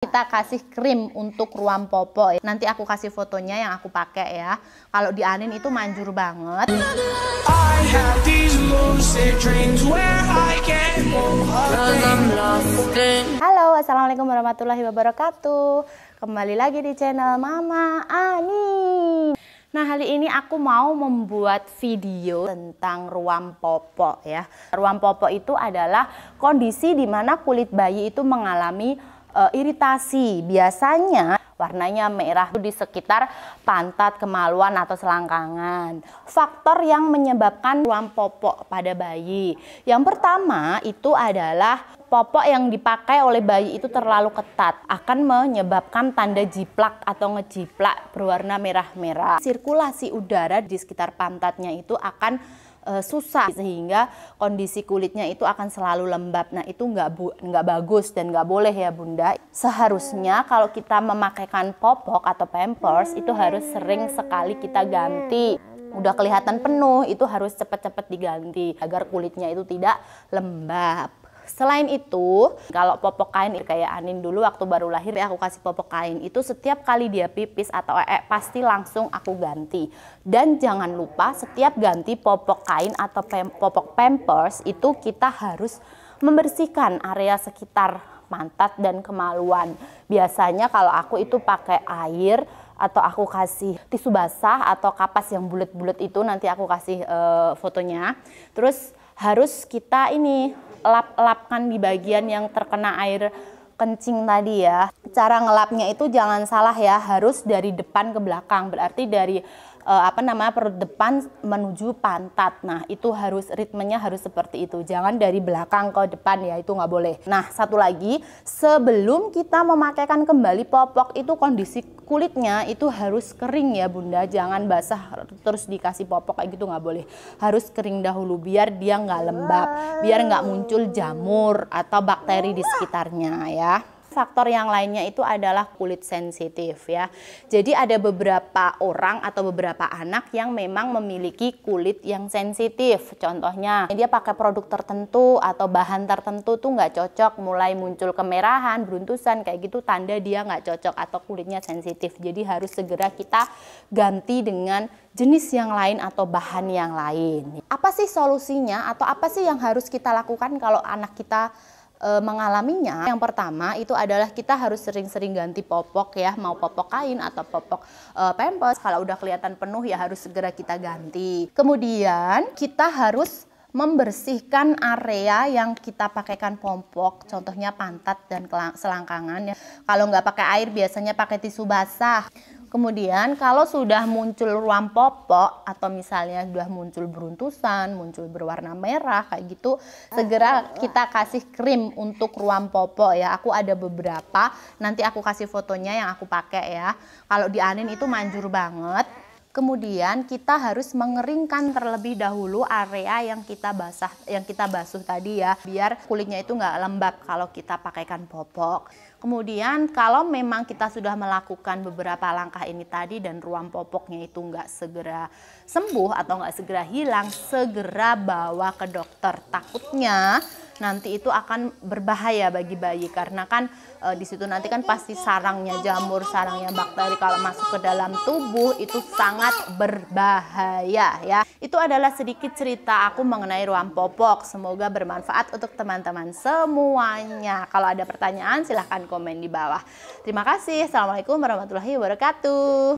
Kita kasih krim untuk ruam popo. Ya. Nanti aku kasih fotonya yang aku pakai ya. Kalau di Anin itu manjur banget. Halo, assalamualaikum warahmatullahi wabarakatuh. Kembali lagi di channel Mama Ani Nah hari ini aku mau membuat video tentang ruam popok ya. Ruam popok itu adalah kondisi di mana kulit bayi itu mengalami e, iritasi. Biasanya warnanya merah di sekitar pantat, kemaluan atau selangkangan. Faktor yang menyebabkan ruam popok pada bayi. Yang pertama itu adalah popok yang dipakai oleh bayi itu terlalu ketat akan menyebabkan tanda jiplak atau ngejiplak berwarna merah-merah. Sirkulasi udara di sekitar pantatnya itu akan e, susah sehingga kondisi kulitnya itu akan selalu lembab. Nah itu nggak bu, nggak bagus dan nggak boleh ya bunda. Seharusnya kalau kita memakaikan popok atau pampers itu harus sering sekali kita ganti. Udah kelihatan penuh itu harus cepat-cepat diganti agar kulitnya itu tidak lembab. Selain itu, kalau popok kain kayak Anin dulu waktu baru lahir ya aku kasih popok kain itu setiap kali dia pipis atau ee pasti langsung aku ganti. Dan jangan lupa setiap ganti popok kain atau pem popok pampers itu kita harus membersihkan area sekitar pantat dan kemaluan. Biasanya kalau aku itu pakai air atau aku kasih tisu basah atau kapas yang bulat-bulat itu nanti aku kasih e, fotonya. Terus harus kita ini lap-lapkan di bagian yang terkena air kencing tadi ya. Cara ngelapnya itu jangan salah ya, harus dari depan ke belakang. Berarti dari uh, apa namanya perut depan menuju pantat. Nah itu harus ritmenya harus seperti itu. Jangan dari belakang ke depan ya itu nggak boleh. Nah satu lagi sebelum kita memakaikan kembali popok itu kondisi kulitnya itu harus kering ya bunda. Jangan basah terus dikasih popok kayak gitu nggak boleh. Harus kering dahulu biar dia nggak lembab, biar nggak muncul jamur atau bakteri di sekitarnya ya. Faktor yang lainnya itu adalah kulit sensitif ya. Jadi ada beberapa orang atau beberapa anak yang memang memiliki kulit yang sensitif. Contohnya dia pakai produk tertentu atau bahan tertentu tuh nggak cocok, mulai muncul kemerahan, beruntusan kayak gitu tanda dia nggak cocok atau kulitnya sensitif. Jadi harus segera kita ganti dengan jenis yang lain atau bahan yang lain. Apa sih solusinya atau apa sih yang harus kita lakukan kalau anak kita Eh, mengalaminya, yang pertama itu adalah kita harus sering-sering ganti popok ya, mau popok kain atau popok e, pampers. Kalau udah kelihatan penuh ya harus segera kita ganti. Kemudian kita harus membersihkan area yang kita pakaikan pompok, contohnya pantat dan selangkangan. ya Kalau nggak pakai air biasanya pakai tisu basah. Kemudian kalau sudah muncul ruam popok atau misalnya sudah muncul beruntusan, muncul berwarna merah kayak gitu, segera ah, kita kasih krim untuk ruam popok ya. Aku ada beberapa, nanti aku kasih fotonya yang aku pakai ya. Kalau di Anin itu ah. manjur banget. Kemudian kita harus mengeringkan terlebih dahulu area yang kita basah yang kita basuh tadi ya, biar kulitnya itu nggak lembab kalau kita pakaikan popok. Kemudian kalau memang kita sudah melakukan beberapa langkah ini tadi dan ruam popoknya itu nggak segera sembuh atau nggak segera hilang, segera bawa ke dokter. Takutnya nanti itu akan berbahaya bagi bayi karena kan e, di situ nanti kan pasti sarangnya jamur, sarangnya bakteri kalau masuk ke dalam tubuh itu sangat berbahaya ya. Itu adalah sedikit cerita aku mengenai ruang popok. Semoga bermanfaat untuk teman-teman semuanya. Kalau ada pertanyaan silahkan komen di bawah. Terima kasih. Assalamualaikum warahmatullahi wabarakatuh.